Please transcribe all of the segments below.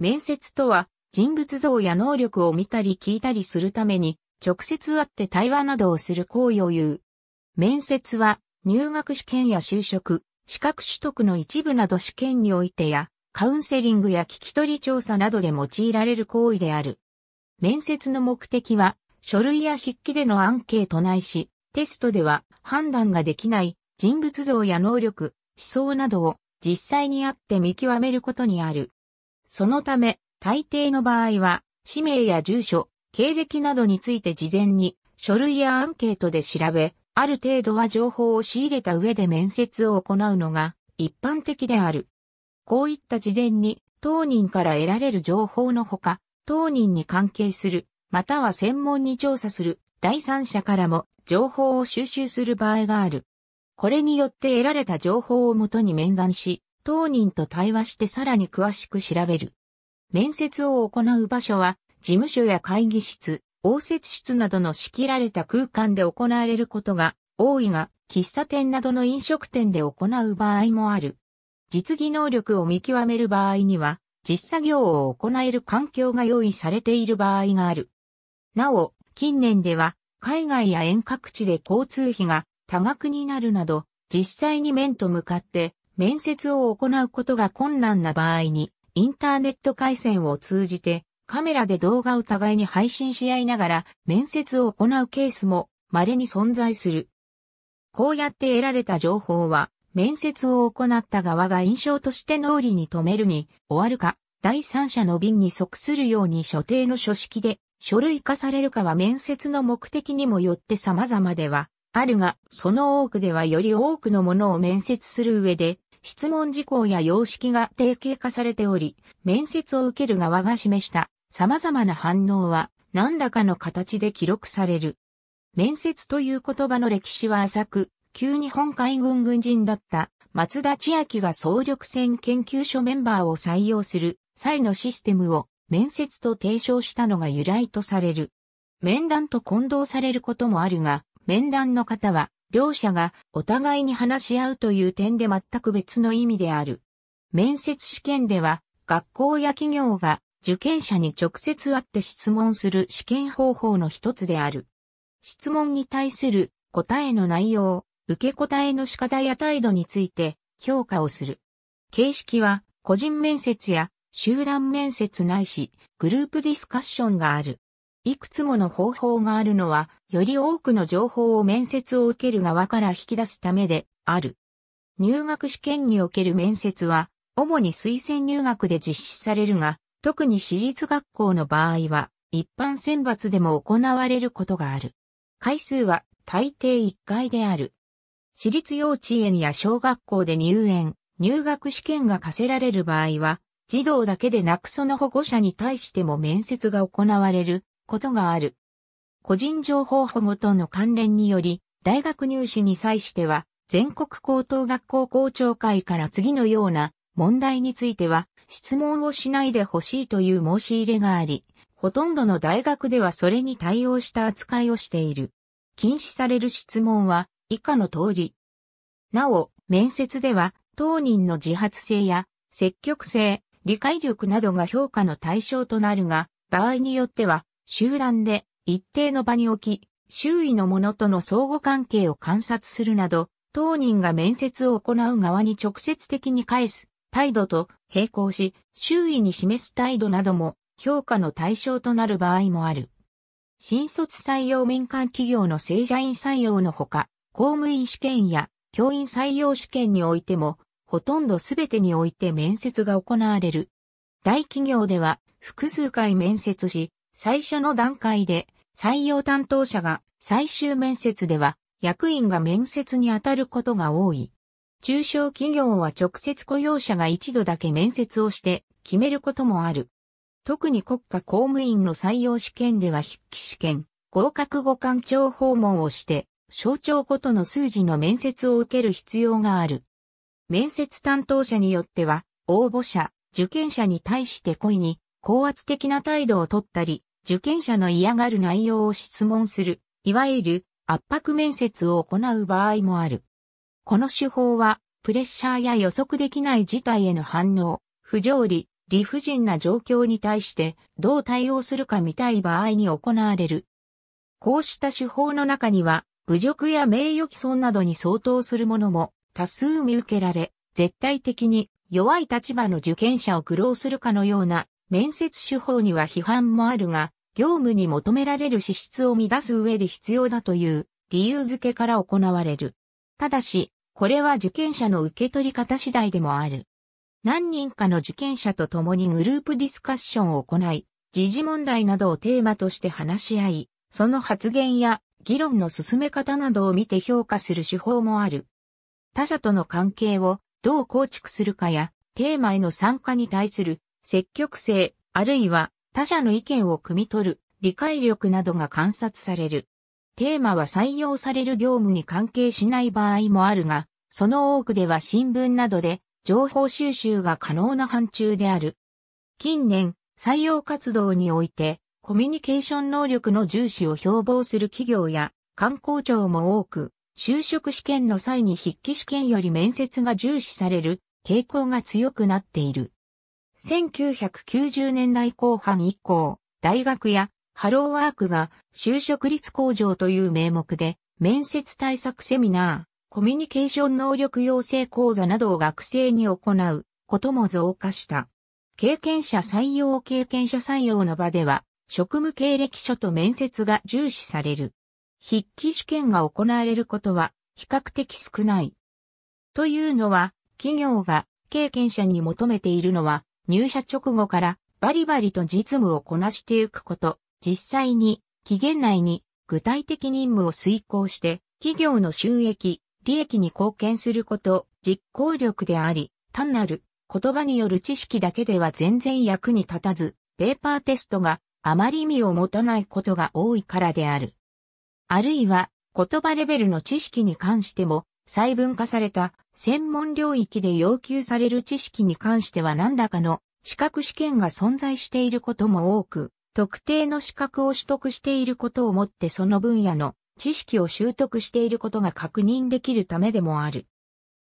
面接とは、人物像や能力を見たり聞いたりするために、直接会って対話などをする行為を言う。面接は、入学試験や就職、資格取得の一部など試験においてや、カウンセリングや聞き取り調査などで用いられる行為である。面接の目的は、書類や筆記でのアンケートないし、テストでは判断ができない人物像や能力、思想などを実際に会って見極めることにある。そのため、大抵の場合は、氏名や住所、経歴などについて事前に書類やアンケートで調べ、ある程度は情報を仕入れた上で面接を行うのが一般的である。こういった事前に当人から得られる情報のほか、当人に関係する、または専門に調査する第三者からも情報を収集する場合がある。これによって得られた情報をもとに面談し、当人と対話してさらに詳しく調べる。面接を行う場所は、事務所や会議室、応接室などの仕切られた空間で行われることが多いが、喫茶店などの飲食店で行う場合もある。実技能力を見極める場合には、実作業を行える環境が用意されている場合がある。なお、近年では、海外や遠隔地で交通費が多額になるなど、実際に面と向かって面接を行うことが困難な場合に、インターネット回線を通じて、カメラで動画を互いに配信し合いながら面接を行うケースも稀に存在する。こうやって得られた情報は、面接を行った側が印象として脳裏に留めるに終わるか、第三者の便に即するように所定の書式で書類化されるかは面接の目的にもよって様々ではあるが、その多くではより多くのものを面接する上で質問事項や様式が定型化されており、面接を受ける側が示した様々な反応は何らかの形で記録される。面接という言葉の歴史は浅く、旧日本海軍軍人だった松田千秋が総力戦研究所メンバーを採用する際のシステムを面接と提唱したのが由来とされる。面談と混同されることもあるが、面談の方は両者がお互いに話し合うという点で全く別の意味である。面接試験では、学校や企業が受験者に直接会って質問する試験方法の一つである。質問に対する答えの内容、受け答えの仕方や態度について評価をする。形式は個人面接や集団面接ないしグループディスカッションがある。いくつもの方法があるのは、より多くの情報を面接を受ける側から引き出すためである。入学試験における面接は、主に推薦入学で実施されるが、特に私立学校の場合は、一般選抜でも行われることがある。回数は大抵1回である。私立幼稚園や小学校で入園、入学試験が課せられる場合は、児童だけでなくその保護者に対しても面接が行われることがある。個人情報保護との関連により、大学入試に際しては、全国高等学校校長会から次のような問題については、質問をしないでほしいという申し入れがあり、ほとんどの大学ではそれに対応した扱いをしている。禁止される質問は以下の通り。なお、面接では当人の自発性や積極性、理解力などが評価の対象となるが、場合によっては集団で一定の場に置き、周囲のものとの相互関係を観察するなど、当人が面接を行う側に直接的に返す態度と並行し、周囲に示す態度なども評価の対象となる場合もある。新卒採用民間企業の正社員採用のほか、公務員試験や教員採用試験においても、ほとんどすべてにおいて面接が行われる。大企業では複数回面接し、最初の段階で採用担当者が最終面接では役員が面接に当たることが多い。中小企業は直接雇用者が一度だけ面接をして決めることもある。特に国家公務員の採用試験では筆記試験、合格後官庁訪問をして、省庁ごとの数字の面接を受ける必要がある。面接担当者によっては、応募者、受験者に対して故意に高圧的な態度をとったり、受験者の嫌がる内容を質問する、いわゆる圧迫面接を行う場合もある。この手法は、プレッシャーや予測できない事態への反応、不条理、理不尽な状況に対してどう対応するか見たい場合に行われる。こうした手法の中には、侮辱や名誉毀損などに相当するものも多数見受けられ、絶対的に弱い立場の受験者を苦労するかのような面接手法には批判もあるが、業務に求められる資質を乱す上で必要だという理由付けから行われる。ただし、これは受験者の受け取り方次第でもある。何人かの受験者と共にグループディスカッションを行い、時事問題などをテーマとして話し合い、その発言や議論の進め方などを見て評価する手法もある。他者との関係をどう構築するかや、テーマへの参加に対する積極性、あるいは他者の意見を汲み取る、理解力などが観察される。テーマは採用される業務に関係しない場合もあるが、その多くでは新聞などで情報収集が可能な範疇である。近年、採用活動において、コミュニケーション能力の重視を標榜する企業や観光庁も多く、就職試験の際に筆記試験より面接が重視される傾向が強くなっている。1990年代後半以降、大学やハローワークが就職率向上という名目で、面接対策セミナー、コミュニケーション能力養成講座などを学生に行うことも増加した。経験者採用経験者採用の場では、職務経歴書と面接が重視される。筆記試験が行われることは比較的少ない。というのは、企業が経験者に求めているのは、入社直後からバリバリと実務をこなしていくこと、実際に期限内に具体的任務を遂行して企業の収益、利益に貢献すること、実行力であり、単なる言葉による知識だけでは全然役に立たず、ペーパーテストがあまり意味を持たないことが多いからである。あるいは言葉レベルの知識に関しても細分化された専門領域で要求される知識に関しては何らかの資格試験が存在していることも多く、特定の資格を取得していることをもってその分野の知識を習得していることが確認できるためでもある。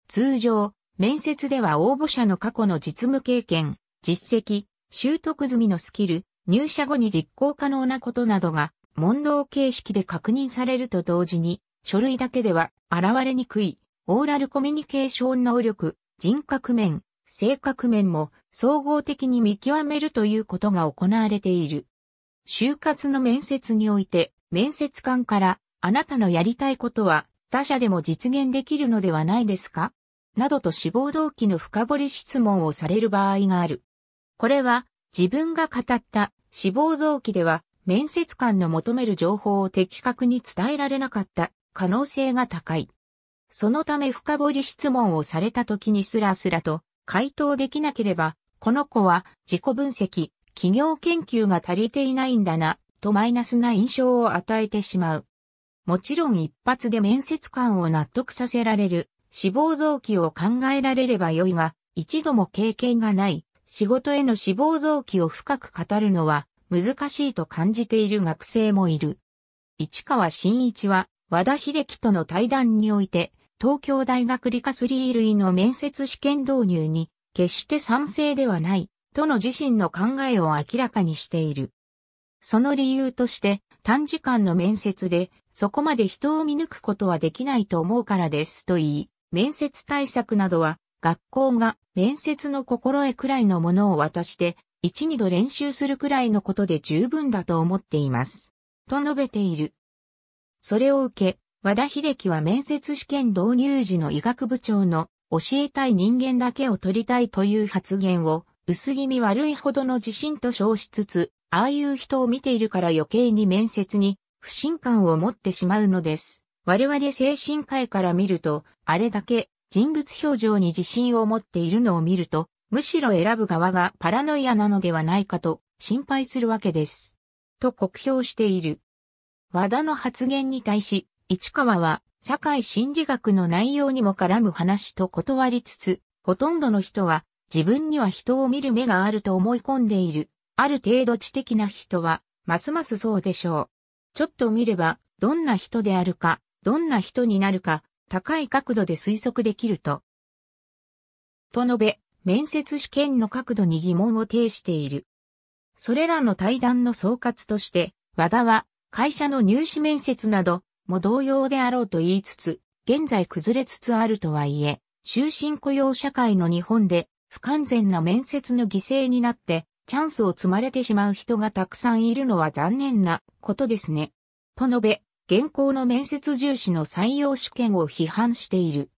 通常、面接では応募者の過去の実務経験、実績、習得済みのスキル、入社後に実行可能なことなどが問答形式で確認されると同時に、書類だけでは現れにくい、オーラルコミュニケーション能力、人格面、性格面も総合的に見極めるということが行われている。就活の面接において、面接官からあなたのやりたいことは他者でも実現できるのではないですかなどと志望動機の深掘り質問をされる場合がある。これは自分が語った志望動機では面接官の求める情報を的確に伝えられなかった可能性が高い。そのため深掘り質問をされた時にスラスラと回答できなければ、この子は自己分析、企業研究が足りていないんだな、とマイナスな印象を与えてしまう。もちろん一発で面接官を納得させられる、志望動機を考えられればよいが、一度も経験がない、仕事への志望動機を深く語るのは難しいと感じている学生もいる。市川新一は和田秀樹との対談において、東京大学理科3類の面接試験導入に、決して賛成ではない、との自身の考えを明らかにしている。その理由として、短時間の面接で、そこまで人を見抜くことはできないと思うからですと言い、面接対策などは、学校が面接の心得くらいのものを渡して、一二度練習するくらいのことで十分だと思っています。と述べている。それを受け、和田秀樹は面接試験導入時の医学部長の教えたい人間だけを取りたいという発言を薄気味悪いほどの自信と称しつつ、ああいう人を見ているから余計に面接に不信感を持ってしまうのです。我々精神科医から見ると、あれだけ人物表情に自信を持っているのを見ると、むしろ選ぶ側がパラノイアなのではないかと心配するわけです。と酷評している。和田の発言に対し、市川は社会心理学の内容にも絡む話と断りつつ、ほとんどの人は自分には人を見る目があると思い込んでいる。ある程度知的な人は、ますますそうでしょう。ちょっと見れば、どんな人であるか、どんな人になるか、高い角度で推測できると。と述べ、面接試験の角度に疑問を呈している。それらの対談の総括として、和田は会社の入試面接なども同様であろうと言いつつ、現在崩れつつあるとはいえ、終身雇用社会の日本で不完全な面接の犠牲になってチャンスを積まれてしまう人がたくさんいるのは残念なことですね。と述べ、現行の面接重視の採用試験を批判している。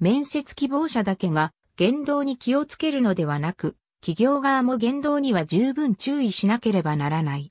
面接希望者だけが言動に気をつけるのではなく、企業側も言動には十分注意しなければならない。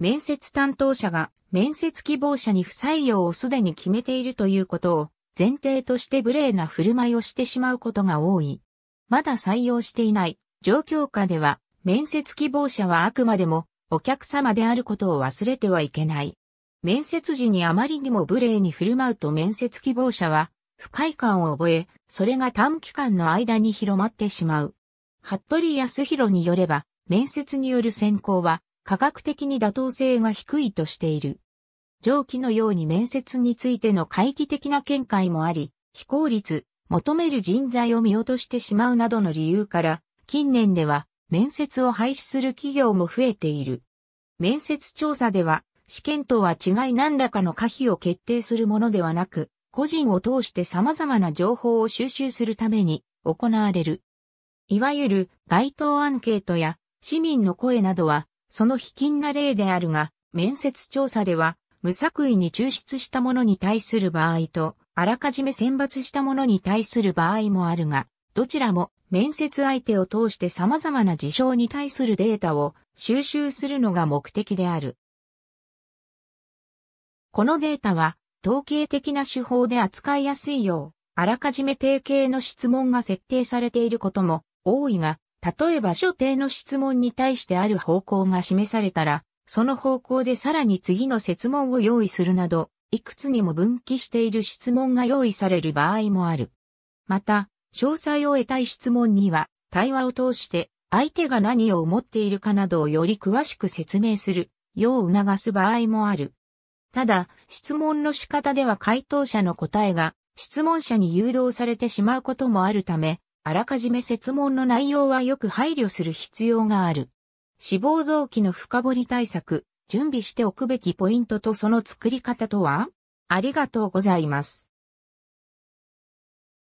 面接担当者が面接希望者に不採用をすでに決めているということを前提として無礼な振る舞いをしてしまうことが多い。まだ採用していない状況下では面接希望者はあくまでもお客様であることを忘れてはいけない。面接時にあまりにも無礼に振る舞うと面接希望者は不快感を覚え、それが短期間の間に広まってしまう。服部康弘によれば、面接による選考は科学的に妥当性が低いとしている。上記のように面接についての回帰的な見解もあり、非効率、求める人材を見落としてしまうなどの理由から、近年では面接を廃止する企業も増えている。面接調査では、試験とは違い何らかの可否を決定するものではなく、個人を通して様々な情報を収集するために行われる。いわゆる街頭アンケートや市民の声などはその卑近な例であるが、面接調査では、無作為に抽出したものに対する場合と、あらかじめ選抜したものに対する場合もあるが、どちらも面接相手を通して様々な事象に対するデータを収集するのが目的である。このデータは統計的な手法で扱いやすいよう、あらかじめ定型の質問が設定されていることも多いが、例えば所定の質問に対してある方向が示されたら、その方向でさらに次の設問を用意するなど、いくつにも分岐している質問が用意される場合もある。また、詳細を得たい質問には、対話を通して相手が何を思っているかなどをより詳しく説明するよう促す場合もある。ただ、質問の仕方では回答者の答えが質問者に誘導されてしまうこともあるため、あらかじめ設問の内容はよく配慮する必要がある。志望動機の深掘り対策、準備しておくべきポイントとその作り方とはありがとうございます。